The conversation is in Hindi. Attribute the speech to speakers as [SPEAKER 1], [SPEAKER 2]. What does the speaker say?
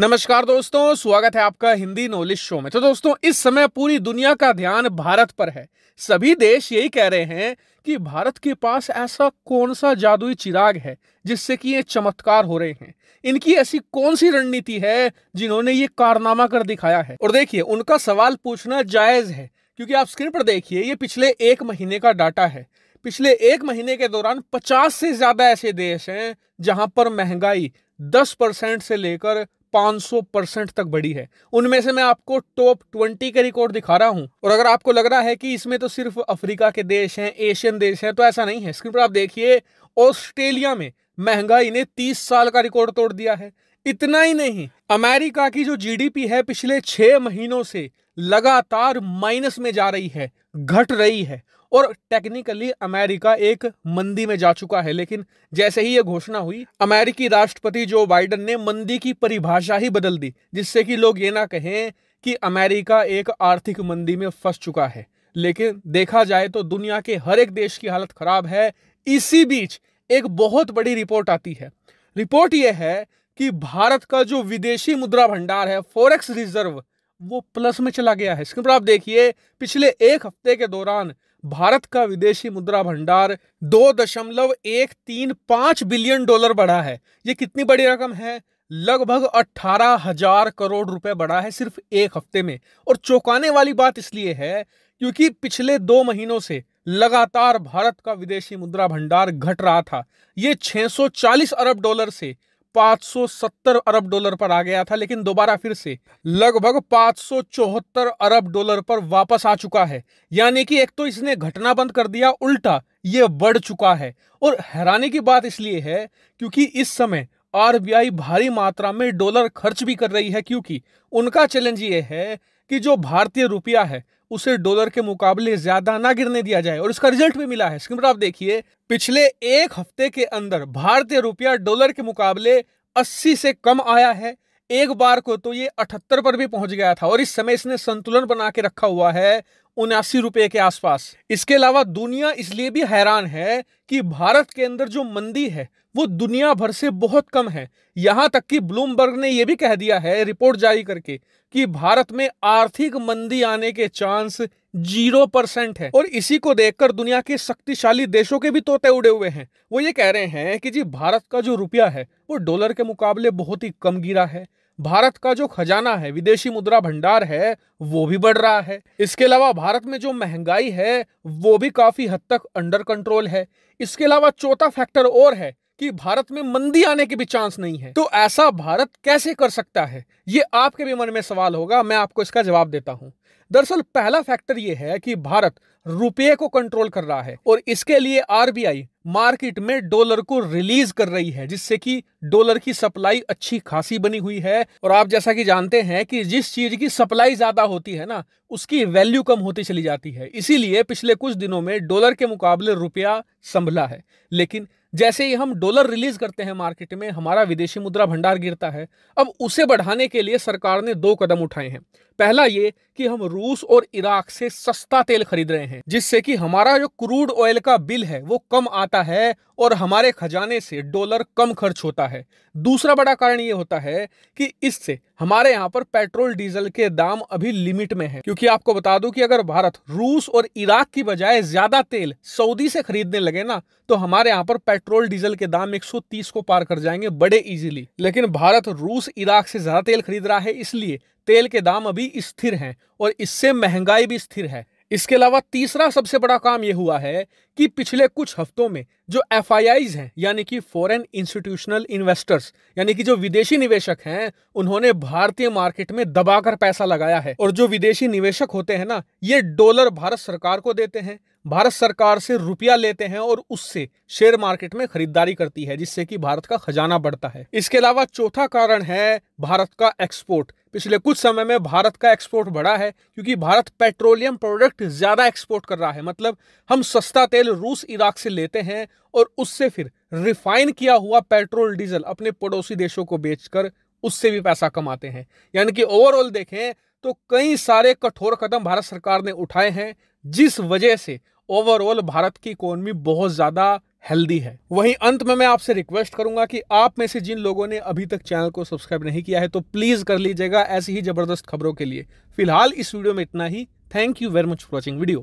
[SPEAKER 1] नमस्कार दोस्तों स्वागत है आपका हिंदी नॉलेज शो में तो दोस्तों इस समय पूरी दुनिया का ध्यान भारत पर है सभी देश यही कह रहे हैं कि भारत के पास ऐसा कौन सा जादुई चिराग है जिससे कि ये चमत्कार हो रहे हैं इनकी ऐसी कौन सी रणनीति है जिन्होंने ये कारनामा कर दिखाया है और देखिए उनका सवाल पूछना जायज है क्योंकि आप स्क्रीन पर देखिए ये पिछले एक महीने का डाटा है पिछले एक महीने के दौरान पचास से ज्यादा ऐसे देश हैं जहां पर महंगाई दस परसेंट से लेकर 500 परसेंट तक बढ़ी है उनमें से मैं आपको टॉप 20 के रिकॉर्ड दिखा रहा हूं और अगर आपको लग रहा है कि इसमें तो सिर्फ अफ्रीका के देश हैं एशियन देश हैं तो ऐसा नहीं है स्क्रीन पर आप देखिए ऑस्ट्रेलिया में महंगाई ने 30 साल का रिकॉर्ड तोड़ दिया है इतना ही नहीं अमेरिका की जो जीडीपी है पिछले छह महीनों से लगातार माइनस में जा रही है घट रही है और टेक्निकली अमेरिका एक मंदी में जा चुका है लेकिन जैसे ही यह घोषणा हुई अमेरिकी राष्ट्रपति जो बाइडन ने मंदी की परिभाषा ही बदल दी जिससे कि लोग ये ना कहें कि अमेरिका एक आर्थिक मंदी में फंस चुका है लेकिन देखा जाए तो दुनिया के हर एक देश की हालत खराब है इसी बीच एक बहुत बड़ी रिपोर्ट आती है रिपोर्ट यह है कि भारत का जो विदेशी मुद्रा भंडार है फॉरेक्स रिजर्व वो प्लस में चला गया है इसके ऊपर आप देखिए पिछले एक हफ्ते के दौरान भारत का विदेशी मुद्रा भंडार दो दशमलव एक तीन पांच बिलियन डॉलर बढ़ा है ये कितनी बड़ी रकम है लगभग अट्ठारह हजार करोड़ रुपए बढ़ा है सिर्फ एक हफ्ते में और चौंकाने वाली बात इसलिए है क्योंकि पिछले दो महीनों से लगातार भारत का विदेशी मुद्रा भंडार घट रहा था ये 640 अरब डॉलर से 570 अरब डॉलर पर आ गया था लेकिन दोबारा फिर से लगभग 574 अरब डॉलर पर वापस आ चुका है यानी कि एक तो इसने घटना बंद कर दिया उल्टा ये बढ़ चुका है और हैरानी की बात इसलिए है क्योंकि इस समय आरबीआई भारी मात्रा में डॉलर खर्च भी कर रही है क्योंकि उनका चैलेंज ये है कि जो भारतीय रुपया है उसे डॉलर के मुकाबले ज्यादा ना गिरने दिया जाए और इसका रिजल्ट भी मिला है स्क्रीन पर आप देखिए पिछले एक हफ्ते के अंदर भारतीय रुपया डॉलर के मुकाबले 80 से कम आया है एक बार को तो ये 78 पर भी पहुंच गया था और इस समय इसने संतुलन बना के रखा हुआ है उन्यासी रुपए के आसपास इसके अलावा दुनिया इसलिए भी हैरान है कि भारत के अंदर जो मंदी है वो दुनिया भर से बहुत कम है यहाँ तक कि ब्लूमबर्ग ने यह भी कह दिया है रिपोर्ट जारी करके कि भारत में आर्थिक मंदी आने के चांस जीरो परसेंट है और इसी को देखकर दुनिया के शक्तिशाली देशों के भी तोते उड़े हुए हैं वो ये कह रहे हैं कि जी भारत का जो रुपया है वो डॉलर के मुकाबले बहुत ही कम गिरा है भारत का जो खजाना है विदेशी मुद्रा भंडार है वो भी बढ़ रहा है इसके अलावा भारत में जो महंगाई है वो भी काफी हद तक अंडर कंट्रोल है इसके अलावा चौथा फैक्टर और है कि भारत में मंदी आने के भी चांस नहीं है तो ऐसा भारत कैसे कर सकता है ये आपके भी मन में सवाल होगा मैं आपको इसका जवाब देता हूं दरअसल पहला फैक्टर ये है कि भारत रुपये को कंट्रोल कर रहा है और इसके लिए आरबीआई मार्केट में डॉलर को रिलीज कर रही है जिससे कि डॉलर की सप्लाई अच्छी खासी बनी हुई है और आप जैसा कि जानते हैं कि जिस चीज की सप्लाई ज्यादा होती है ना उसकी वैल्यू कम होती चली जाती है इसीलिए पिछले कुछ दिनों में डॉलर के मुकाबले रुपया संभला है लेकिन जैसे ही हम डॉलर रिलीज करते हैं मार्केट में हमारा विदेशी मुद्रा भंडार गिरता है अब उसे बढ़ाने के लिए सरकार ने दो कदम उठाए हैं पहला ये कि हम रू रूस और इराक से सस्ता तेल खरीद रहे हैं जिससे कि हमारा जो क्रूड ऑयल का बिल है वो कम आता है और हमारे खजाने से डॉलर कम खर्च होता है दूसरा बड़ा कारण ये होता है कि इससे हमारे यहाँ पर पेट्रोल डीजल के दाम अभी लिमिट में है क्योंकि आपको बता दूं कि अगर भारत रूस और इराक की बजाय ज्यादा तेल सऊदी से खरीदने लगे ना तो हमारे यहाँ पर पेट्रोल डीजल के दाम 130 को पार कर जाएंगे बड़े इजीली लेकिन भारत रूस इराक से ज्यादा तेल खरीद रहा है इसलिए तेल के दाम अभी स्थिर हैं और इससे महंगाई भी स्थिर है इसके अलावा तीसरा सबसे बड़ा काम यह हुआ है कि पिछले कुछ हफ्तों में जो एफ हैं यानी कि फॉरेन इंस्टीट्यूशनल इन्वेस्टर्स यानी कि जो विदेशी निवेशक हैं उन्होंने भारतीय मार्केट में दबाकर पैसा लगाया है और जो विदेशी निवेशक होते हैं ना ये डॉलर भारत सरकार को देते हैं भारत सरकार से रुपया लेते हैं और उससे शेयर मार्केट में खरीदारी करती है जिससे कि भारत का खजाना बढ़ता है इसके अलावा चौथा कारण है भारत का एक्सपोर्ट पिछले कुछ समय में भारत का एक्सपोर्ट बढ़ा है क्योंकि भारत पेट्रोलियम प्रोडक्ट ज़्यादा एक्सपोर्ट कर रहा है मतलब हम सस्ता तेल रूस इराक से लेते हैं और उससे फिर रिफाइन किया हुआ पेट्रोल डीजल अपने पड़ोसी देशों को बेचकर उससे भी पैसा कमाते हैं यानी कि ओवरऑल देखें तो कई सारे कठोर कदम भारत सरकार ने उठाए हैं जिस वजह से ओवरऑल भारत की इकोनॉमी बहुत ज़्यादा हेल्दी है वहीं अंत में मैं आपसे रिक्वेस्ट करूंगा कि आप में से जिन लोगों ने अभी तक चैनल को सब्सक्राइब नहीं किया है तो प्लीज़ कर लीजिएगा ऐसी ही ज़बरदस्त खबरों के लिए फिलहाल इस वीडियो में इतना ही thank you very much for watching video